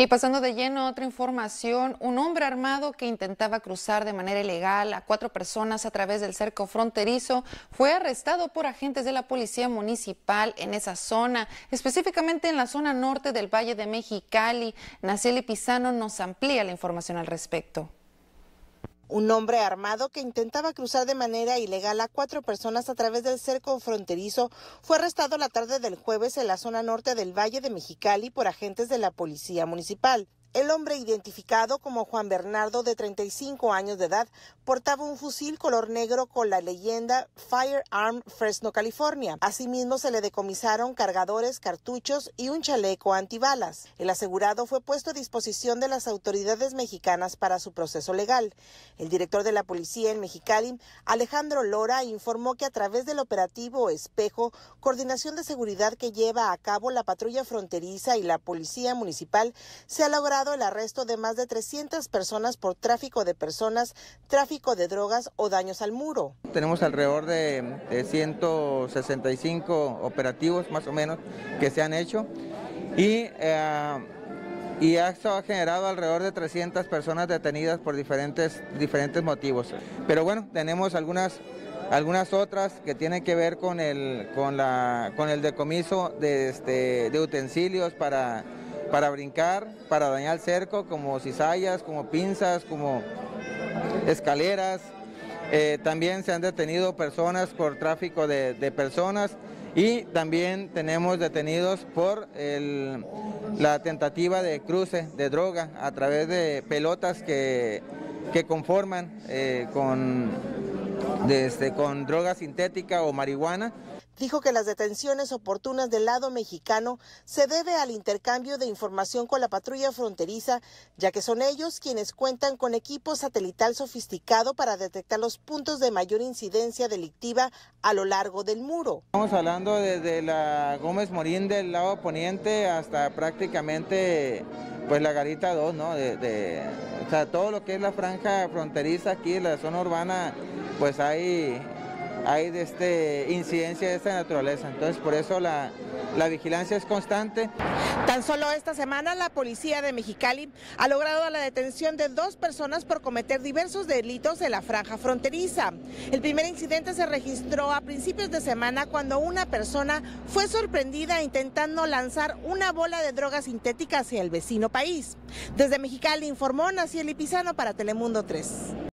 Y pasando de lleno a otra información, un hombre armado que intentaba cruzar de manera ilegal a cuatro personas a través del cerco fronterizo fue arrestado por agentes de la Policía Municipal en esa zona, específicamente en la zona norte del Valle de Mexicali. Naceli Pizano nos amplía la información al respecto. Un hombre armado que intentaba cruzar de manera ilegal a cuatro personas a través del cerco fronterizo fue arrestado la tarde del jueves en la zona norte del Valle de Mexicali por agentes de la Policía Municipal. El hombre identificado como Juan Bernardo, de 35 años de edad, portaba un fusil color negro con la leyenda Firearm Fresno, California. Asimismo, se le decomisaron cargadores, cartuchos y un chaleco antibalas. El asegurado fue puesto a disposición de las autoridades mexicanas para su proceso legal. El director de la policía en Mexicali, Alejandro Lora, informó que a través del operativo Espejo, coordinación de seguridad que lleva a cabo la patrulla fronteriza y la policía municipal, se ha logrado el arresto de más de 300 personas por tráfico de personas, tráfico de drogas o daños al muro. Tenemos alrededor de, 165 operativos más o menos que se han hecho y... Eh, esto ha generado alrededor de 300 personas detenidas por diferentes, diferentes motivos. Pero bueno, tenemos algunas, algunas otras que tienen que ver con el, con la, con el decomiso de, este, de utensilios para para brincar, para dañar cerco, como cizallas, como pinzas, como escaleras. Eh, también se han detenido personas por tráfico de, personas y también tenemos detenidos por la tentativa de cruce de droga a través de pelotas que, conforman eh, este, con droga sintética o marihuana. Dijo que las detenciones oportunas del lado mexicano se debe al intercambio de información con la patrulla fronteriza, ya que son ellos quienes cuentan con equipo satelital sofisticado para detectar los puntos de mayor incidencia delictiva a lo largo del muro. Estamos hablando desde la Gómez Morín del lado poniente hasta prácticamente pues la Garita 2, ¿no? o sea, todo lo que es la franja fronteriza aquí, la zona urbana, pues hay hay de este, incidencia de esta naturaleza. Entonces, por eso la, vigilancia es constante. Tan solo esta semana la policía de Mexicali ha logrado la detención de dos personas por cometer diversos delitos en la franja fronteriza. El primer incidente se registró a principios de semana cuando una persona fue sorprendida intentando lanzar una bola de droga sintética hacia el vecino país. Desde Mexicali informó Naciel Pizano para Telemundo 3.